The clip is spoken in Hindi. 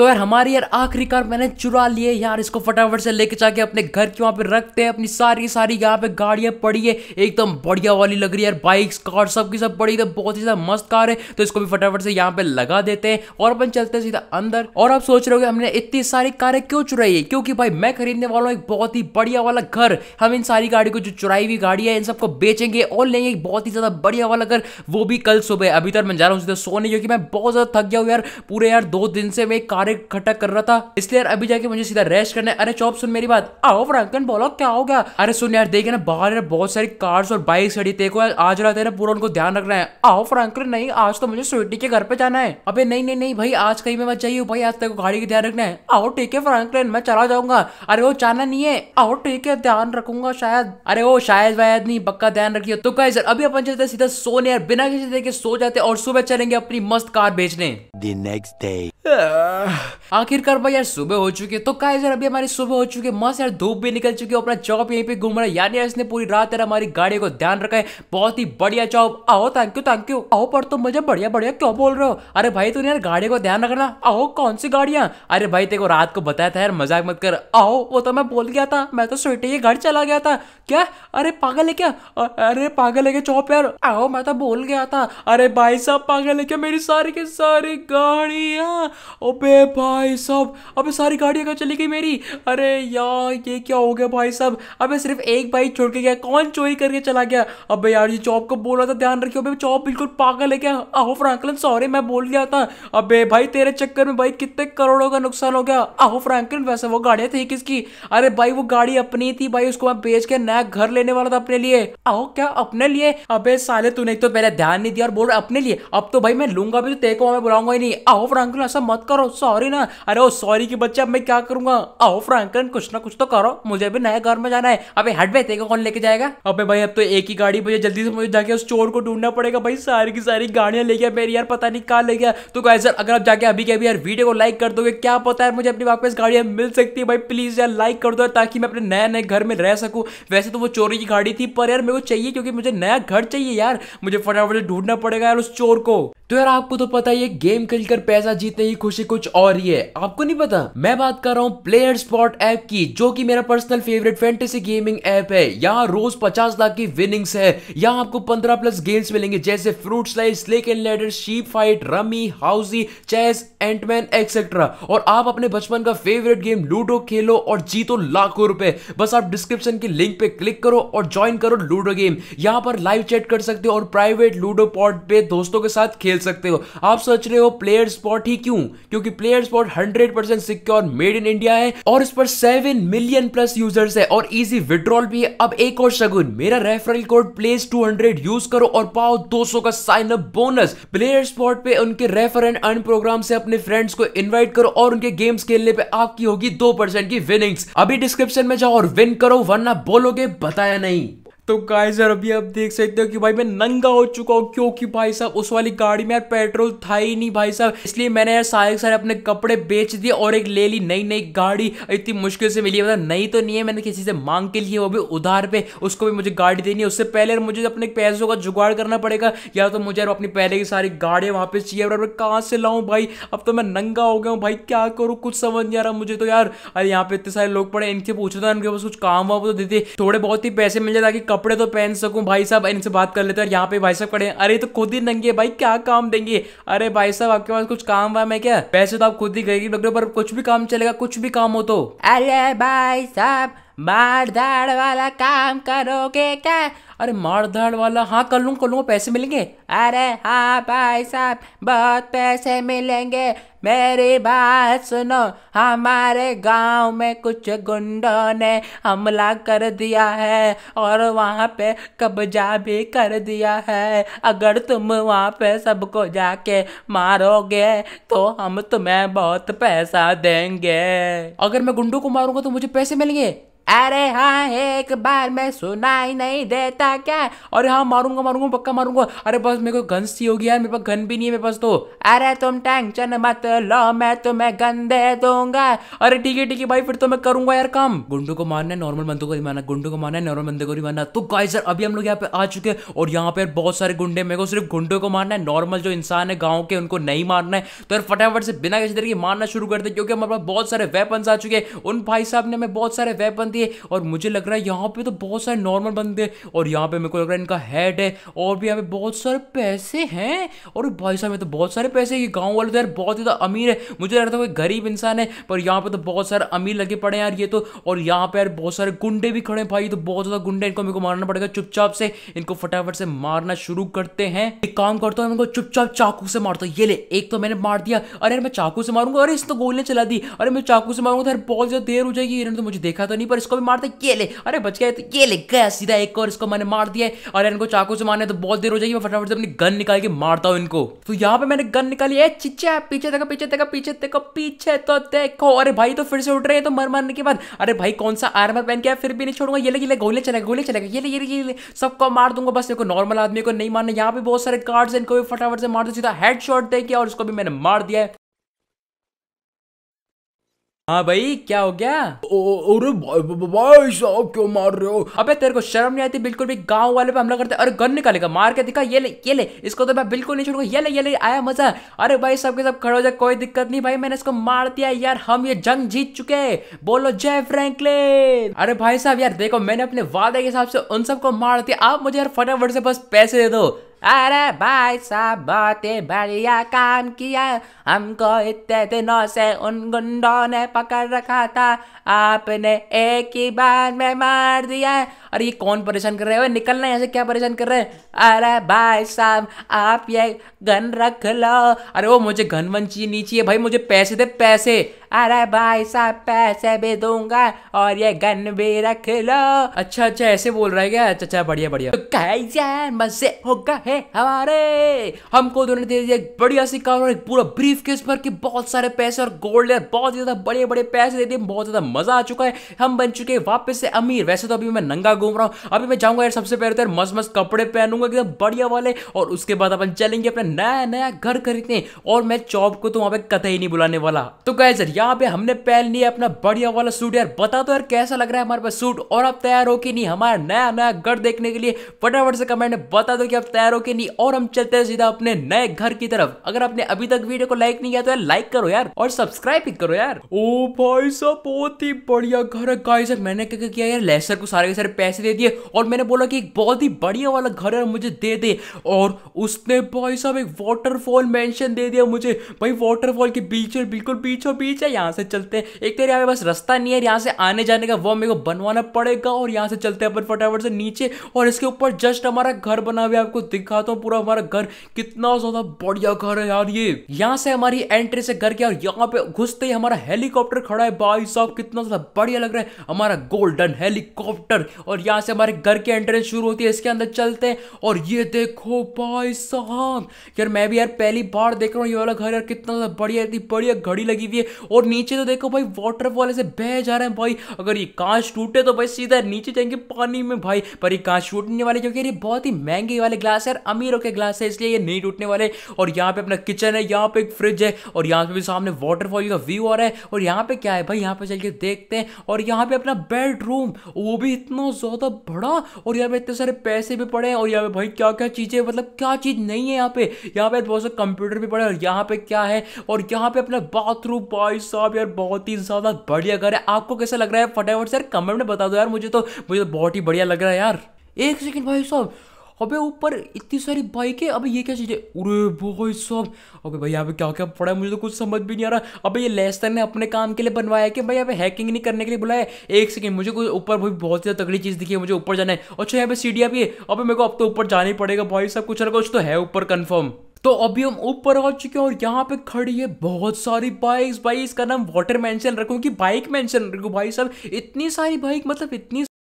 तो यार हमारी यार आखिरी कार मैंने चुरा लिए यार इसको फटाफट से लेके जाके अपने घर के वहाँ पे रखते हैं अपनी सारी सारी यहाँ पे गाड़ियाँ पड़ी है एकदम बढ़िया वाली लग रही है यार बाइक्स कार सब की सब पड़ी है बहुत ही ज़्यादा मस्त कार है तो इसको भी फटाफट से यहाँ पे लगा देते हैं और अपन चलते हैं सीधा अंदर और आप सोच रहे हो हमने इतनी सारी कारें क्यों चुराई है क्योंकि भाई मैं खरीदने वाला हूँ एक बहुत ही बढ़िया वाला घर हम इन सारी गाड़ी को जो चुराई हुई गाड़ी है इन सबको बेचेंगे और लेंगे एक बहुत ही ज़्यादा बढ़िया वाला घर वो भी कल सुबह अभी तक तो मैं जा रहा हूँ सीधा सोने क्योंकि मैं बहुत ज़्यादा थक गया हूँ यार पूरे यार दो दिन से मैं कार मारे खटक कर रहा था इसलिए यार अभी जाके मुझे सीधा रेस्ट करना है अरे चौप सुन मेरी बात आओ फ्रैंकन बोलो क्या हो गया अरे सुन यार देखे ना बाहर यार बहुत सारी कार्स और बाइक खड़ी देखो आज रात है ना पूरा उनको ध्यान रखना है आओ फ्रैंकन नहीं आज तो मुझे स्वीटी के घर पे जाना है अबे नहीं नहीं नहीं भाई आज कहीं मैं मत चाहिए भाई आज तक गाड़ी का ध्यान रखना है आओ ठीक है फ्रैंकलिन मैं चला जाऊंगा अरे वो जाना नहीं है आओ ठीक है ध्यान रखूंगा शायद अरे वो शायद वायद नहीं पक्का ध्यान रखियो तो कहे सर अभी अपन चलते सीधा सोने यार बिना किसी देखे सो जाते और सुबह चलेंगे अपनी मस्त कार बेचने The next day. आखिरकार भाई यार सुबह हो चुकी है तो का यार अभी हमारी सुबह हो चुकी है मस्त यार धूप भी निकल चुकी है अपना चौप यहीं पे घूम रहा है यानी यार इसने पूरी रात यार हमारी गाड़ी को ध्यान रखा है बहुत ही बढ़िया चौप आओ थैंक यू थैंक यू आओ पर तो मुझे बढ़िया बढ़िया क्यों बोल रहे हो अरे भाई तूने यार गाड़ी को ध्यान रखना आओ कौन सी गाड़ियां अरे भाई तेरे को रात को बताया था यार मजाक मत कर आओ वो तो मैं बोल गया था मैं तो स्वेटे ही घर चला गया था क्या अरे पागल है क्या अरे पागल है क्या चौप यार आओ मैं तो बोल गया था अरे भाई साहब पागल है क्या मेरी सारी की सारी गाड़िया गाड़ियां भाई साहब अबे सारी गाड़ियाँ कहाँ चली गई मेरी अरे यार ये क्या हो गया भाई साहब अबे सिर्फ एक बाइक छोड़ के गया कौन चोरी करके चला गया अबे यार ये चौप को बोला था ध्यान रखियो अबे चौप बिल्कुल पागल है क्या आहो फ्रैंकलिन सॉरी मैं बोल गया था अबे भाई तेरे चक्कर में भाई कितने करोड़ों का नुकसान हो गया आहो फ्रैंकलिन वैसे वो गाड़ियाँ थी किसकी अरे भाई वो गाड़ी अपनी थी भाई उसको मैं बेच के नया घर लेने वाला था अपने लिए आहो क्या अपने लिए अबे साले तूने तो पहले ध्यान नहीं दिया और बोल अपने लिए अब तो भाई मैं लूंगा भी तो तेरे को मैं बुलाऊंगा ही नहीं आहो फ्रैंकलिन ऐसा मत करो सॉरी ना अरे ओ सॉरी की बच्चे अब मैं क्या करूंगा आओ फ्रैंकलिन कुछ ना कुछ तो करो मुझे भी नए घर में जाना है अबे हट बे तेरे कौन लेके जाएगा अबे भाई अब तो एक ही गाड़ी मुझे जल्दी से मुझे जाके उस चोर को ढूंढना पड़ेगा भाई सारी की सारी गाड़ियां ले गया मेरी यार पता नहीं कहा ले गया तो गाइस यार अगर आप जाके अभी के अभी यार वीडियो को लाइक कर दोगे क्या पता है मुझे अपनी वापस गाड़ियां मिल सकती है भाई प्लीज यार लाइक कर दो ताकि मैं अपने नए नए घर में रह सकूं वैसे तो वो चोरी की गाड़ी थी पर यार मेरे को चाहिए क्योंकि मुझे नया घर चाहिए यार मुझे फटाफट ढूंढना पड़ेगा यार उस चोर को तो यार आपको तो पता ही है गेम खेलकर पैसा जीतने की खुशी कुछ और ही है आपको नहीं पता मैं बात कर रहा हूँ प्लेयर स्पॉट ऐप की जो कि मेरा personal favourite fantasy gaming app है यहाँ रोज पचास लाख की विनिंग्स है यहाँ आपको पंद्रह प्लस गेम्स मिलेंगे जैसे fruit slice snake and ladder sheep fight rummy housie chess Antman etcetera और आप अपने बचपन का फेवरेट गेम लूडो खेलो और जीतो लाखों रुपए बस आप डिस्क्रिप्शन के लिंक पे क्लिक करो और ज्वाइन करो लूडो गेम यहाँ पर लाइव चैट कर सकते हो और प्राइवेट लूडो पॉट पे दोस्तों के साथ खेल सकते हो आप सोच रहे हो प्लेयर स्पॉट ही क्यों क्योंकि Player Spot hundred percent secure made in India है और इस पर सेवन मिलियन प्लस यूजर्स है और इजी विड्रॉल भी है अब एक और शगुन मेरा referral code place two hundred use करो और पाओ दो सौ का sign up bonus Player Spot पे उनके रेफर एंड अर्न प्रोग्राम से अपने फ्रेंड्स को इन्वाइट करो और उनके गेम्स खेलने पे आपकी होगी दो परसेंट की विनिंग्स अभी डिस्क्रिप्शन में जाओ और विन करो वरना बोलोगे बताया नहीं तो गाइस यार अभी आप देख सकते हो कि भाई मैं नंगा हो चुका हूँ क्योंकि भाई साहब उस वाली गाड़ी में यार पेट्रोल था ही नहीं भाई साहब इसलिए मैंने यार सारे सारे अपने कपड़े बेच दिए और एक ले ली नई नई गाड़ी इतनी मुश्किल से मिली मतलब नई तो नहीं है मैंने किसी से मांग के लिए वो भी उधार पे उसको भी मुझे गाड़ी देनी है उससे पहले मुझे अपने पैसों का जुगाड़ करना पड़ेगा या तो मुझे यार अपनी पहले की सारी गाड़ियाँ वापस चाहिए और कहाँ से लाऊँ भाई अब तो मैं नंगा हो गया हूँ भाई क्या करूँ कुछ समझ नहीं आ रहा मुझे तो यार अरे यहाँ पे इतने सारे लोग पड़े इनसे पूछा तो था इनके पास कुछ काम वाम तो देते थोड़े बहुत ही पैसे मिल जाए ताकि कपड़े तो पहन सकूं भाई साहब इनसे बात कर लेते हैं यहाँ पे भाई साहब खड़े अरे तो खुद ही नंगे भाई क्या काम देंगे अरे भाई साहब आपके पास कुछ काम हुआ मैं क्या पैसे तो आप खुद ही गरीब लग रहे हो पर कुछ भी काम चलेगा कुछ भी काम हो तो अरे भाई साहब मार धाड़ वाला काम करोगे क्या अरे मार धाड़ वाला हाँ कर लूँ कर लूँ पैसे मिलेंगे अरे हाँ भाई साहब बहुत पैसे मिलेंगे मेरी बात सुनो हमारे गांव में कुछ गुंडों ने हमला कर दिया है और वहाँ पे कब्जा भी कर दिया है अगर तुम वहाँ पे सबको जाके मारोगे तो हम तुम्हें बहुत पैसा देंगे अगर मैं गुंडों को मारूंगा तो मुझे पैसे मिलेंगे अरे हाँ एक बार मैं सुनाई नहीं देता क्या अरे हाँ मारूंगा मारूंगा पक्का मारूंगा अरे बस मेरे को गन सी होगी यार मेरे पास गन भी नहीं है मेरे पास तो अरे तुम टेंशन मत लो मैं तुम्हें गन दे दूंगा अरे ठीक है ठीक है भाई फिर तो मैं करूंगा यार काम गुंडू को मारना है नॉर्मल बंदों को नहीं मारना गुंडू को मारना है नॉर्मल बंदों को नहीं मारना तो गाई सर अभी हम लोग यहाँ पे आ चुके हैं और यहाँ पे बहुत सारे गुंडे मेरे को सिर्फ गुंडे को मारना है नॉर्मल जो इंसान है गाँव के उनको नहीं मारना है तो यार फटाफट से बिना किसी तरीके मारना शुरू कर दे क्योंकि हमारे पास बहुत सारे वेपन्स आ चुके हैं उन भाई साहब ने हमें बहुत सारे वेपन दिए सकती है और मुझे लग रहा है यहाँ पे तो बहुत सारे नॉर्मल बंदे और यहाँ पे मेरे को लग रहा है इनका हेड है और भी यहाँ पे बहुत सारे पैसे हैं और भाई साहब में तो बहुत सारे पैसे ये गाँव वाले तो यार बहुत ज़्यादा अमीर है मुझे लग रहा था कोई गरीब इंसान है पर यहाँ पे तो बहुत सारे अमीर लगे पड़े हैं यार ये तो और यहाँ पे यार बहुत सारे गुंडे भी खड़े हैं भाई तो बहुत ज़्यादा गुंडे इनको मेरे को मारना पड़ेगा चुपचाप से इनको फटाफट से मारना शुरू करते हैं एक काम करता हूँ इनको चुपचाप चाकू से मारता हूँ ये ले एक तो मैंने मार दिया अरे मैं चाकू से मारूंगा अरे इसने तो गोलियां चला दी अरे मैं चाकू से मारूंगा तो यार बहुत ज़्यादा देर हो जाएगी इन्होंने तो मुझे देखा तो नहीं पर इसको भी मारते ये ले अरे बच गए तो ये ले गया सीधा एक और इसको मैंने मार दिया और इनको चाकू से मारने तो बहुत देर हो जाएगी मैं फटाफट से अपनी गन निकाल के मारता हूँ इनको तो यहाँ पे मैंने गन निकाली है चिच्चा पीछे देखो पीछे देखो पीछे देखो पीछे तो देखो अरे भाई तो फिर से उठ रहे हैं तो मर मारने के बाद अरे भाई कौन सा आर्मर पहन के फिर भी नहीं छोड़ूंगा ये ले गोले चलेगा गोले चलेगा ये ले ये ले सबको मार दूंगा बस देखो नॉर्मल आदमी को नहीं मारना यहाँ पे बहुत सारे गार्ड्स इनको भी फटाफट से मार दो सीधा हेड शॉट और उसको भी मैंने मार दिया है हाँ भाई क्या हो गया अरे भाई साहब क्यों मार रहे हो अबे तेरे को शर्म नहीं आती बिल्कुल भी गांव वाले पे हमला करते अरे गन निकालेगा मार के दिखा ये ले ये ले इसको तो मैं बिल्कुल नहीं छोड़ूंगा ये ले ये ले आया मजा अरे भाई सब के सब खड़े हो जाए कोई दिक्कत नहीं भाई मैंने इसको मार दिया यार हम ये जंग जीत चुके बोलो जय फ्रेंकलिन अरे भाई साहब यार देखो मैंने अपने वादे के हिसाब से उन सबको मार दिया आप मुझे यार फटाफट से बस पैसे दे दो अरे भाई साहब बहुत ही बढ़िया काम किया हमको इतने दिनों से उन गुंडों ने पकड़ रखा था आपने एक ही बार में मार दिया और ये कौन परेशान कर रहे हो निकलना यहाँ से क्या परेशान कर रहे हैं अरे भाई साहब आप ये गन रख लो अरे वो मुझे घन वन चाहिए नहीं चाहिए भाई मुझे पैसे दे पैसे अरे भाई साहब पैसे भी दूंगा और ये गन भी रख लो अच्छा अच्छा ऐसे बोल रहा है क्या अच्छा अच्छा बढ़िया बढ़िया तो मजे होगा गए हमारे हमको दोनों दे दिया बढ़िया सी कार और एक पूरा ब्रीफ केस भर के बहुत सारे पैसे और गोल्ड यार बहुत ज्यादा बड़े बड़े पैसे दे दिए बहुत ज्यादा मजा आ चुका है हम बन चुके हैं वापस से अमीर वैसे तो अभी मैं नंगा घूम रहा हूँ अभी मैं जाऊंगा यार सबसे पहले तो यार मस्त मस्त कपड़े पहनूंगा एकदम बढ़िया वाले और उसके बाद अपन चलेंगे अपना नया नया घर खरीदने और मैं चौप को तो वहां पे कतई नहीं बुलाने वाला तो कह सर यहाँ पे हमने पहन लिया अपना बढ़िया वाला सूट यार बता दो यार कैसा लग रहा है हमारे पास सूट और आप तैयार हो कि नहीं हमारा नया नया घर देखने के लिए फटाफट से कमेंट में बता दो कि आप तैयार हो कि नहीं और हम चलते हैं सीधा अपने नए घर की तरफ अगर आपने अभी तक वीडियो को लाइक नहीं किया तो यार लाइक करो यार और सब्सक्राइब भी करो यार ओ भाई साहब बहुत ही बढ़िया घर है गाय गाइस मैंने क्या किया यार लेसर को सारे के सारे पैसे दे दिए और मैंने बोला कि एक बहुत ही बढ़िया वाला घर है मुझे दे दे और उसने भाई साहब एक वाटरफॉल मेंशन दे दिया मुझे भाई वाटरफॉल के बीच बिल्कुल बीचों बीच है है यहाँ से चलते हैं एक तो यहाँ पे बस रास्ता नहीं है यहाँ से आने जाने का वो मेरे को बनवाना पड़ेगा और यहाँ से चलते हैं अपन फटाफट से नीचे और इसके ऊपर जस्ट हमारा घर बना हुआ आपको दिखाता हूँ पूरा हमारा घर कितना ज्यादा बढ़िया घर है यार ये यहाँ से हमारी एंट्री से घर के और यहाँ पे घुसते ही हमारा हेलीकॉप्टर खड़ा है भाई साहब कितना ज्यादा बढ़िया लग रहा है हमारा गोल्डन हेलीकॉप्टर और यहाँ से हमारे घर की एंट्रेंस शुरू होती है इसके अंदर चलते हैं और ये देखो भाई साहब यार मैं भी यार पहली बार देख रहा हूँ ये वाला घर यार कितना बढ़िया इतनी बढ़िया घड़ी लगी हुई है और और नीचे तो देखो भाई वाटरफॉल ऐसे बह जा रहे हैं भाई अगर ये कांच टूटे तो भाई सीधा नीचे जाएंगे पानी में भाई पर ये कांच टूटने वाले क्योंकि ये बहुत ही महंगे वाले ग्लास है अमीरों के ग्लास है इसलिए ये नहीं टूटने वाले और यहाँ पे अपना किचन है यहाँ पे एक फ्रिज है और यहाँ पे भी सामने वाटरफॉल का व्यू आ रहा है और यहाँ पे क्या है भाई यहाँ पे चल के देखते हैं और यहाँ पे अपना बेडरूम वो भी इतना ज़्यादा बड़ा और यहाँ पे इतने सारे पैसे भी पड़े हैं और यहाँ पे भाई क्या क्या चीज़ें मतलब क्या चीज़ नहीं है यहाँ पे यहाँ पे बहुत सारे कंप्यूटर भी पड़े और यहाँ पे क्या है और यहाँ पे अपना बाथरूम भाई साहब यार बहुत ही ज़्यादा बढ़िया घर है आपको कैसा लग रहा है फटाफट से यार कमेंट में बता दो यार मुझे तो मुझे तो बहुत ही बढ़िया लग रहा है यार एक सेकेंड भाई साहब अबे ऊपर इतनी सारी बाइक है अबे ये क्या चीज़ है अरे भाई साहब अबे भाई यहाँ पे क्या क्या पड़ा है मुझे तो कुछ समझ भी नहीं आ रहा अबे ये लेस्टर ने अपने काम के लिए बनवाया है कि भाई यहाँ पे हैकिंग नहीं करने के लिए बुलाया है एक सेकंड मुझे कुछ ऊपर भाई बहुत ज़्यादा तगड़ी चीज़ दिखी है मुझे ऊपर जाना है अच्छा यहाँ पे सीढ़िया भी है अबे मेरे को अब तो ऊपर जाना ही पड़ेगा भाई साहब कुछ ना कुछ तो है ऊपर कन्फर्म तो अभी हम ऊपर आ चुके हैं और यहाँ पे खड़ी है बहुत सारी बाइक्स भाई इसका नाम वाटर मेंशन रखूँ कि बाइक मेंशन रखूँ भाई साहब इतनी सारी बाइक मतलब इतनी